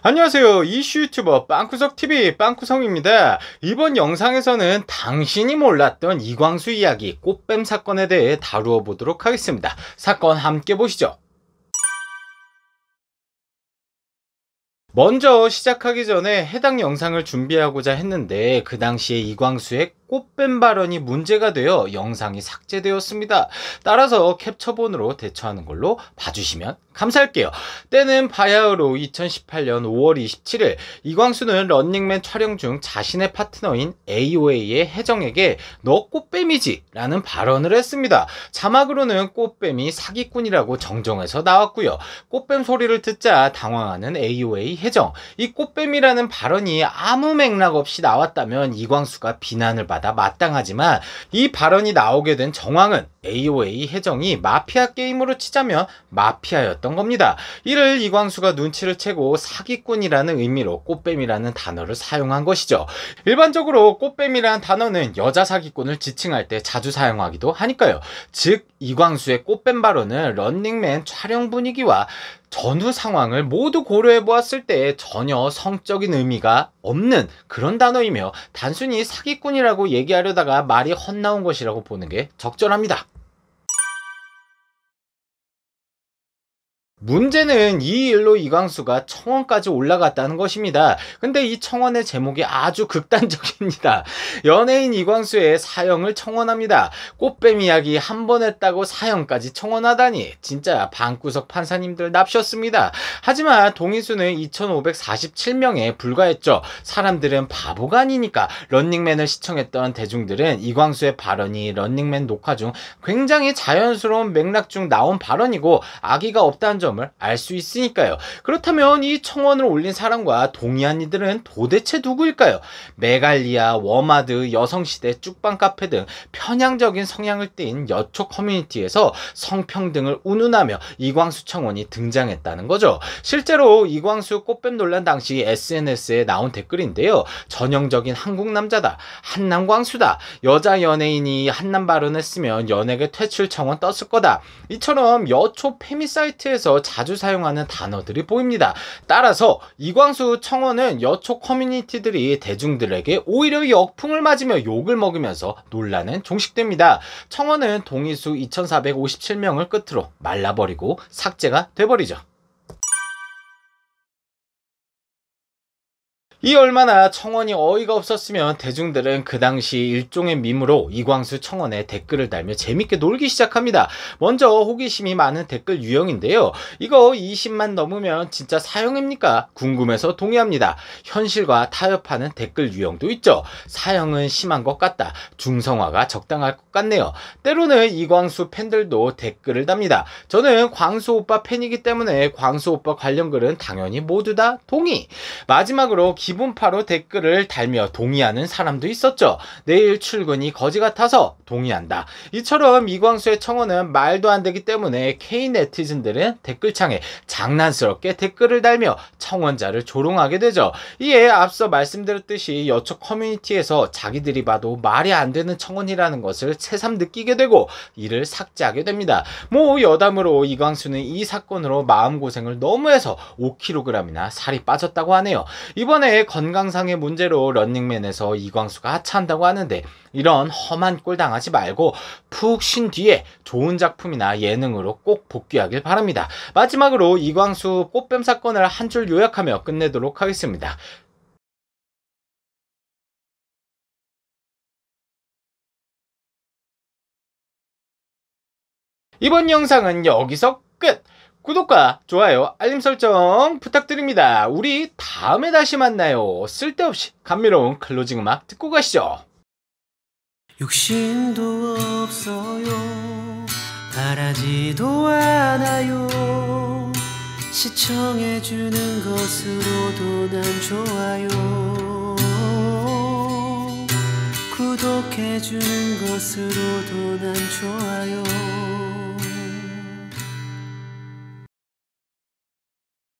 안녕하세요 이슈 유튜버 빵구석TV 빵구성입니다 이번 영상에서는 당신이 몰랐던 이광수 이야기 꽃뱀 사건에 대해 다루어 보도록 하겠습니다 사건 함께 보시죠 먼저 시작하기 전에 해당 영상을 준비하고자 했는데 그 당시에 이광수의 꽃뱀 발언이 문제가 되어 영상이 삭제되었습니다. 따라서 캡처본으로 대처하는 걸로 봐주시면 감사할게요. 때는 바야흐로 2018년 5월 27일 이광수는 런닝맨 촬영 중 자신의 파트너인 AOA의 혜정에게 너 꽃뱀이지? 라는 발언을 했습니다. 자막으로는 꽃뱀이 사기꾼이라고 정정해서 나왔고요. 꽃뱀 소리를 듣자 당황하는 AOA 혜정. 이 꽃뱀이라는 발언이 아무 맥락 없이 나왔다면 이광수가 비난을 받 마다 마땅하지만 이 발언이 나오게 된 정황은 AOA 해정이 마피아 게임으로 치자면 마피아였던 겁니다. 이를 이광수가 눈치를 채고 사기꾼이라는 의미로 꽃뱀이라는 단어를 사용한 것이죠. 일반적으로 꽃뱀이라는 단어는 여자 사기꾼을 지칭할 때 자주 사용하기도 하니까요. 즉 이광수의 꽃뱀 발언은 런닝맨 촬영 분위기와 전후 상황을 모두 고려해 보았을 때 전혀 성적인 의미가 없는 그런 단어이며 단순히 사기꾼이라고 얘기하려다가 말이 헛나온 것이라고 보는 게 적절합니다. 문제는 이 일로 이광수가 청원까지 올라갔다는 것입니다. 근데 이 청원의 제목이 아주 극단적입니다. 연예인 이광수의 사형을 청원합니다. 꽃뱀 이야기 한 번 했다고 사형까지 청원하다니 진짜 방구석 판사님들 납셨습니다. 하지만 동의수는 2,547명에 불과했죠. 사람들은 바보가 아니니까 런닝맨을 시청했던 대중들은 이광수의 발언이 런닝맨 녹화 중 굉장히 자연스러운 맥락 중 나온 발언이고 아기가 없다는 점 실체을알수 있으니까요. 그렇다면 이 청원을 올린 사람과 동의한 이들은 도대체 누구일까요? 메갈리아, 워마드, 여성시대, 쭉방 카페 등 편향적인 성향을 띈 여초 커뮤니티에서 성평등을 운운하며 이광수 청원이 등장했다는 거죠. 실제로 이광수 꽃뱀 논란 당시 SNS에 나온 댓글인데요. 전형적인 한국 남자다. 한남광수다. 여자 연예인이 한남 발언했으면 연예계 퇴출 청원 떴을 거다. 이처럼 여초 페미 사이트에서 자주 사용하는 단어들이 보입니다. 따라서 이광수 청원은 여초 커뮤니티들이 대중들에게 오히려 역풍을 맞으며 욕을 먹으면서 논란은 종식됩니다. 청원은 동의수 2,457명을 끝으로 말라버리고 삭제가 돼버리죠. 이 얼마나 청원이 어이가 없었으면 대중들은 그 당시 일종의 밈으로 이광수 청원에 댓글을 달며 재밌게 놀기 시작합니다. 먼저 호기심이 많은 댓글 유형인데요. 이거 20만 넘으면 진짜 사형입니까? 궁금해서 동의합니다. 현실과 타협하는 댓글 유형도 있죠. 사형은 심한 것 같다. 중성화가 적당할 것 같네요. 때로는 이광수 팬들도 댓글을 답니다. 저는 광수 오빠 팬이기 때문에 광수 오빠 관련 글은 당연히 모두 다 동의. 마지막으로 기 기분파로 댓글을 달며 동의하는 사람도 있었죠. 내일 출근이 거지 같아서 동의한다. 이처럼 이광수의 청원은 말도 안 되기 때문에 K 네티즌들은 댓글창에 장난스럽게 댓글을 달며 청원자를 조롱하게 되죠. 이에 앞서 말씀드렸듯이 여초 커뮤니티에서 자기들이 봐도 말이 안 되는 청원이라는 것을 새삼 느끼게 되고 이를 삭제하게 됩니다. 뭐 여담으로 이광수는 이 사건으로 마음고생을 너무 해서 5kg이나 살이 빠졌다고 하네요. 이번에 건강상의 문제로 런닝맨에서 이광수가 하차한다고 하는데 이런 험한 꼴 당하지 말고 푹 쉰 뒤에 좋은 작품이나 예능으로 꼭 복귀하길 바랍니다. 마지막으로 이광수 꽃뱀 사건을 한 줄 요약하며 끝내도록 하겠습니다. 이번 영상은 여기서 끝! 구독과 좋아요, 알림 설정 부탁드립니다. 우리 다음에 다시 만나요. 쓸데없이 감미로운 클로징 음악 듣고 가시죠. 욕심도 없어요. 바라지도 않아요. 시청해주는 것으로도 난 좋아요. 구독해주는 것으로도 난 좋아요.